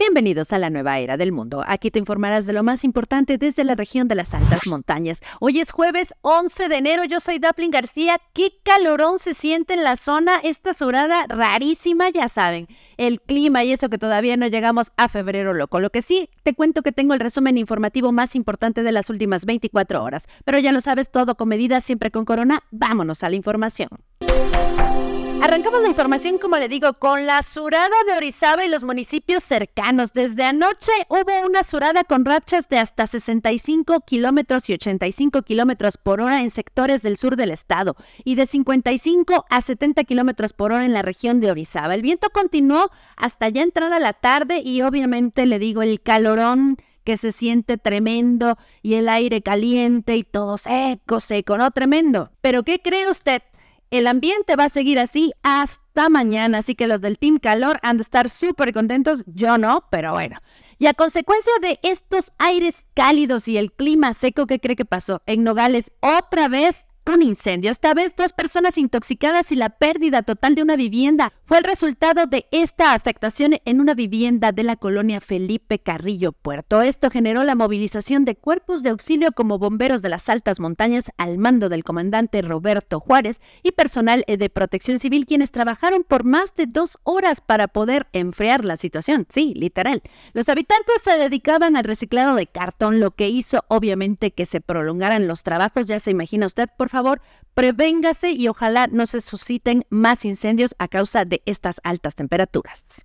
Bienvenidos a la nueva era del mundo. Aquí te informarás de lo más importante desde la región de las altas montañas. Hoy es jueves 11 de enero. Yo soy Daplin García. Qué calorón se siente en la zona. Esta surada rarísima, ya saben. El clima y eso que todavía no llegamos a febrero loco. Lo que sí, te cuento que tengo el resumen informativo más importante de las últimas 24 horas. Pero ya lo sabes todo con medidas, siempre con corona. Vámonos a la información. Arrancamos la información, como le digo, con la surada de Orizaba y los municipios cercanos. Desde anoche hubo una surada con rachas de hasta 65 kilómetros y 85 kilómetros por hora en sectores del sur del estado y de 55 a 70 kilómetros por hora en la región de Orizaba. El viento continuó hasta ya entrada la tarde y obviamente le digo el calorón que se siente tremendo y el aire caliente y todo seco, seco, ¿no? Tremendo. Pero ¿qué cree usted? El ambiente va a seguir así hasta mañana, así que los del Team Calor han de estar súper contentos, yo no, pero bueno. Y a consecuencia de estos aires cálidos y el clima seco, ¿qué cree que pasó? En Nogales otra vez un incendio, esta vez dos personas intoxicadas y la pérdida total de una vivienda, fue el resultado de esta afectación en una vivienda de la colonia Felipe Carrillo Puerto. Esto generó la movilización de cuerpos de auxilio como bomberos de las altas montañas al mando del comandante Roberto Juárez y personal eh, de protección civil quienes trabajaron por más de dos horas para poder enfriar la situación. Sí, literal. Los habitantes se dedicaban al reciclado de cartón, lo que hizo obviamente que se prolongaran los trabajos. Ya se imagina usted, por favor favor, prevéngase y ojalá no se susciten más incendios a causa de estas altas temperaturas.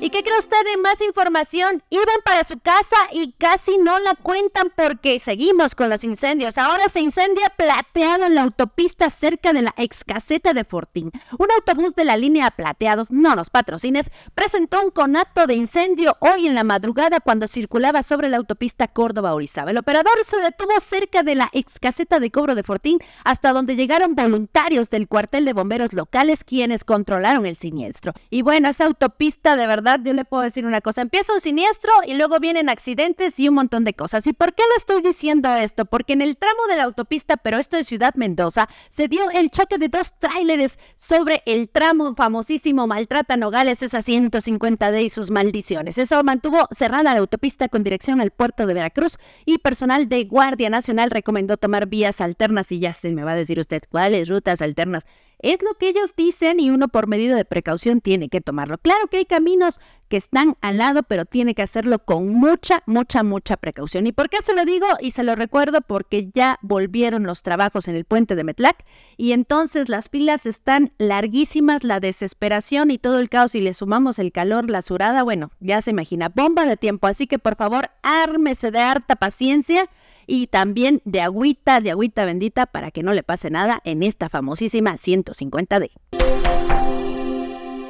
¿Y qué cree usted de más información? Iban para su casa y casi no la cuentan porque seguimos con los incendios. Ahora se incendia plateado en la autopista cerca de la ex caseta de Fortín. Un autobús de la línea Plateados, no los patrocines, presentó un conato de incendio hoy en la madrugada cuando circulaba sobre la autopista Córdoba-Orizaba. El operador se detuvo cerca de la ex caseta de cobro de Fortín hasta donde llegaron voluntarios del cuartel de bomberos locales quienes controlaron el siniestro. Y bueno, esa autopista de verdad yo le puedo decir una cosa, empieza un siniestro y luego vienen accidentes y un montón de cosas. ¿Y por qué le estoy diciendo esto? Porque en el tramo de la autopista, pero esto es Ciudad Mendoza, se dio el choque de dos tráileres sobre el tramo famosísimo Maltrata Nogales, esa 150D y sus maldiciones. Eso mantuvo cerrada la autopista con dirección al puerto de Veracruz y personal de Guardia Nacional recomendó tomar vías alternas y ya se me va a decir usted cuáles rutas alternas. Es lo que ellos dicen y uno por medida de precaución tiene que tomarlo. Claro que hay caminos que están al lado, pero tiene que hacerlo con mucha, mucha, mucha precaución. ¿Y por qué se lo digo? Y se lo recuerdo porque ya volvieron los trabajos en el puente de Metlac y entonces las pilas están larguísimas, la desesperación y todo el caos y le sumamos el calor, la surada, bueno, ya se imagina, bomba de tiempo. Así que por favor, ármese de harta paciencia y también de agüita, de agüita bendita para que no le pase nada en esta famosísima 150D.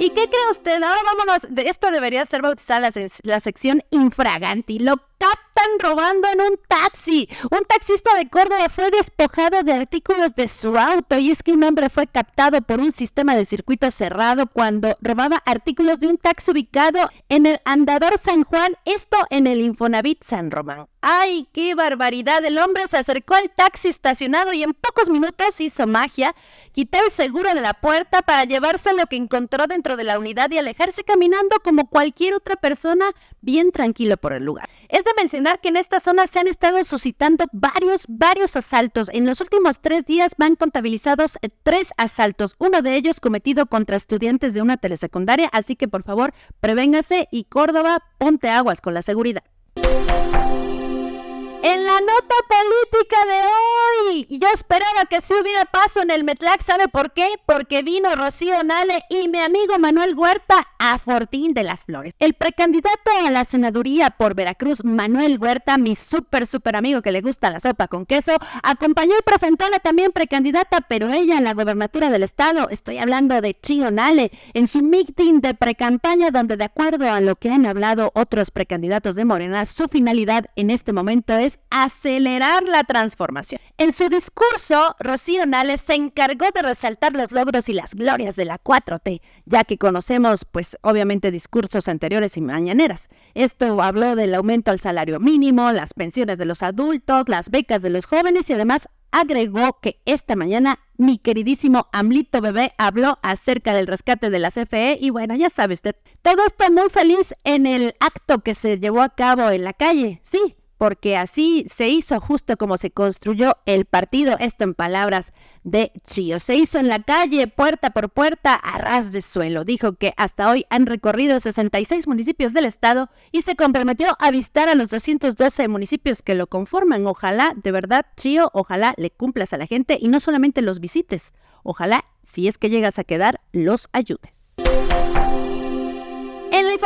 ¿Y qué cree usted? Ahora vámonos. Esto debería ser bautizada la, la sección infraganti. Lo captan robando en un taxi. Un taxista de Córdoba fue despojado de artículos de su auto y es que un hombre fue captado por un sistema de circuito cerrado cuando robaba artículos de un taxi ubicado en el Andador San Juan, esto en el Infonavit San Román. ¡Ay, qué barbaridad! El hombre se acercó al taxi estacionado y en pocos minutos hizo magia. Quitó el seguro de la puerta para llevarse lo que encontró dentro de la unidad y alejarse caminando como cualquier otra persona bien tranquilo por el lugar. Es mencionar que en esta zona se han estado suscitando varios, varios asaltos. En los últimos tres días van contabilizados eh, tres asaltos, uno de ellos cometido contra estudiantes de una telesecundaria, así que por favor, prevéngase y Córdoba, ponte aguas con la seguridad nota política de hoy. Yo esperaba que sí hubiera paso en el Metlac. ¿Sabe por qué? Porque vino Rocío Nale y mi amigo Manuel Huerta a Fortín de las Flores. El precandidato a la senaduría por Veracruz, Manuel Huerta, mi súper, súper amigo que le gusta la sopa con queso, acompañó y presentó a la también precandidata, pero ella en la gobernatura del estado, estoy hablando de Chío Nale, en su meeting de precampaña donde de acuerdo a lo que han hablado otros precandidatos de Morena, su finalidad en este momento es a acelerar la transformación. En su discurso, Rocío Nales se encargó de resaltar los logros y las glorias de la 4T, ya que conocemos, pues obviamente, discursos anteriores y mañaneras. Esto habló del aumento al salario mínimo, las pensiones de los adultos, las becas de los jóvenes y además agregó que esta mañana mi queridísimo Amlito Bebé habló acerca del rescate de la CFE y bueno, ya sabe usted, todo está muy feliz en el acto que se llevó a cabo en la calle, sí, porque así se hizo justo como se construyó el partido, esto en palabras de Chío. Se hizo en la calle, puerta por puerta, a ras de suelo. Dijo que hasta hoy han recorrido 66 municipios del estado y se comprometió a visitar a los 212 municipios que lo conforman. Ojalá, de verdad, Chío, ojalá le cumplas a la gente y no solamente los visites, ojalá, si es que llegas a quedar, los ayudes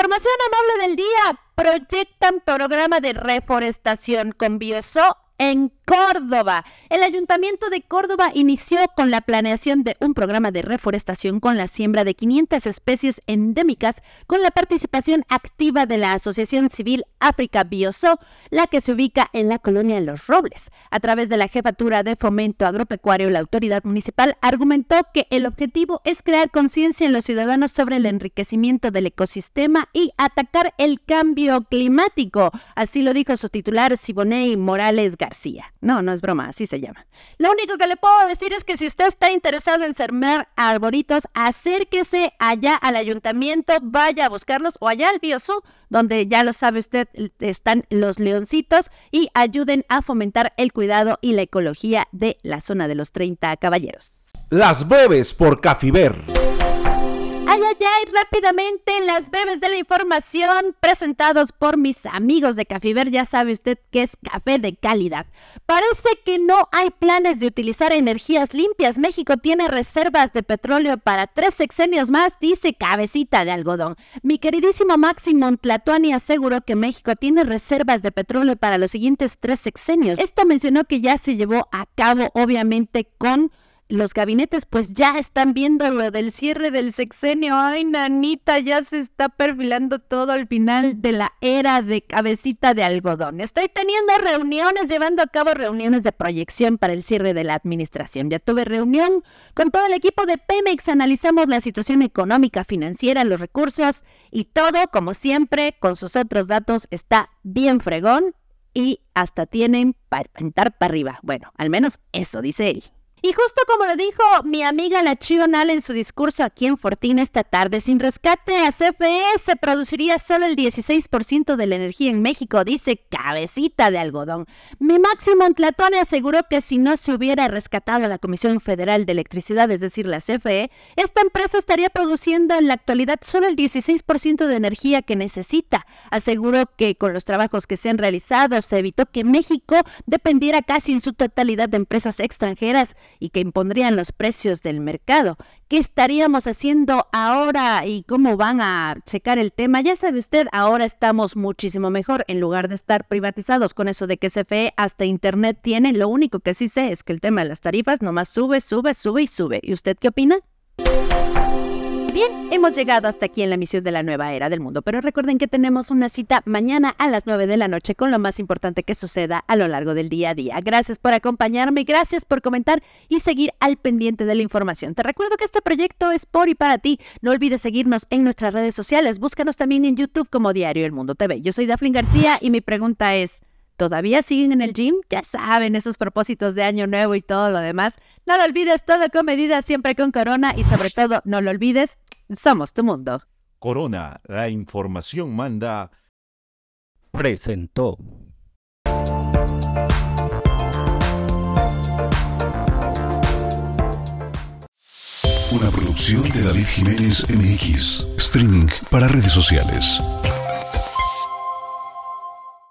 información amable del día, proyectan programa de reforestación con Bioso en Córdoba. El Ayuntamiento de Córdoba inició con la planeación de un programa de reforestación con la siembra de 500 especies endémicas con la participación activa de la Asociación Civil África Bioso, la que se ubica en la colonia Los Robles. A través de la Jefatura de Fomento Agropecuario, la autoridad municipal argumentó que el objetivo es crear conciencia en los ciudadanos sobre el enriquecimiento del ecosistema y atacar el cambio climático. Así lo dijo su titular Siboney Morales García. No, no es broma, así se llama. Lo único que le puedo decir es que si usted está interesado en sembrar arbolitos, acérquese allá al ayuntamiento, vaya a buscarlos o allá al Biosu, donde ya lo sabe usted, están los leoncitos y ayuden a fomentar el cuidado y la ecología de la zona de los 30 caballeros. Las bebes por Cafiber ya y rápidamente en las breves de la información presentados por mis amigos de Cafiver, ya sabe usted que es café de calidad. Parece que no hay planes de utilizar energías limpias. México tiene reservas de petróleo para tres sexenios más, dice cabecita de algodón. Mi queridísimo Máximo Tlatuani aseguró que México tiene reservas de petróleo para los siguientes tres sexenios. Esto mencionó que ya se llevó a cabo obviamente con los gabinetes pues ya están viendo lo del cierre del sexenio. Ay, nanita, ya se está perfilando todo al final de la era de cabecita de algodón. Estoy teniendo reuniones, llevando a cabo reuniones de proyección para el cierre de la administración. Ya tuve reunión con todo el equipo de Pemex, analizamos la situación económica, financiera, los recursos y todo, como siempre, con sus otros datos está bien fregón y hasta tienen para pintar para arriba. Bueno, al menos eso dice él. Y justo como lo dijo mi amiga la Chional en su discurso aquí en Fortín esta tarde, sin rescate a CFE se produciría solo el 16% de la energía en México, dice cabecita de algodón. Mi máximo Tlatone aseguró que si no se hubiera rescatado a la Comisión Federal de Electricidad, es decir, la CFE, esta empresa estaría produciendo en la actualidad solo el 16% de energía que necesita. Aseguró que con los trabajos que se han realizado se evitó que México dependiera casi en su totalidad de empresas extranjeras y que impondrían los precios del mercado. ¿Qué estaríamos haciendo ahora y cómo van a checar el tema? Ya sabe usted, ahora estamos muchísimo mejor en lugar de estar privatizados con eso de que se CFE hasta Internet tiene. Lo único que sí sé es que el tema de las tarifas nomás sube, sube, sube y sube. ¿Y usted qué opina? bien, hemos llegado hasta aquí en la misión de la nueva era del mundo, pero recuerden que tenemos una cita mañana a las 9 de la noche con lo más importante que suceda a lo largo del día a día. Gracias por acompañarme, gracias por comentar y seguir al pendiente de la información. Te recuerdo que este proyecto es por y para ti. No olvides seguirnos en nuestras redes sociales, búscanos también en YouTube como Diario El Mundo TV. Yo soy Daflin García y mi pregunta es... ¿Todavía siguen en el gym? Ya saben, esos propósitos de año nuevo y todo lo demás. No lo olvides, todo con medida, siempre con corona y sobre todo, no lo olvides, somos tu mundo. Corona, la información manda. Presentó. Una producción de David Jiménez MX. Streaming para redes sociales.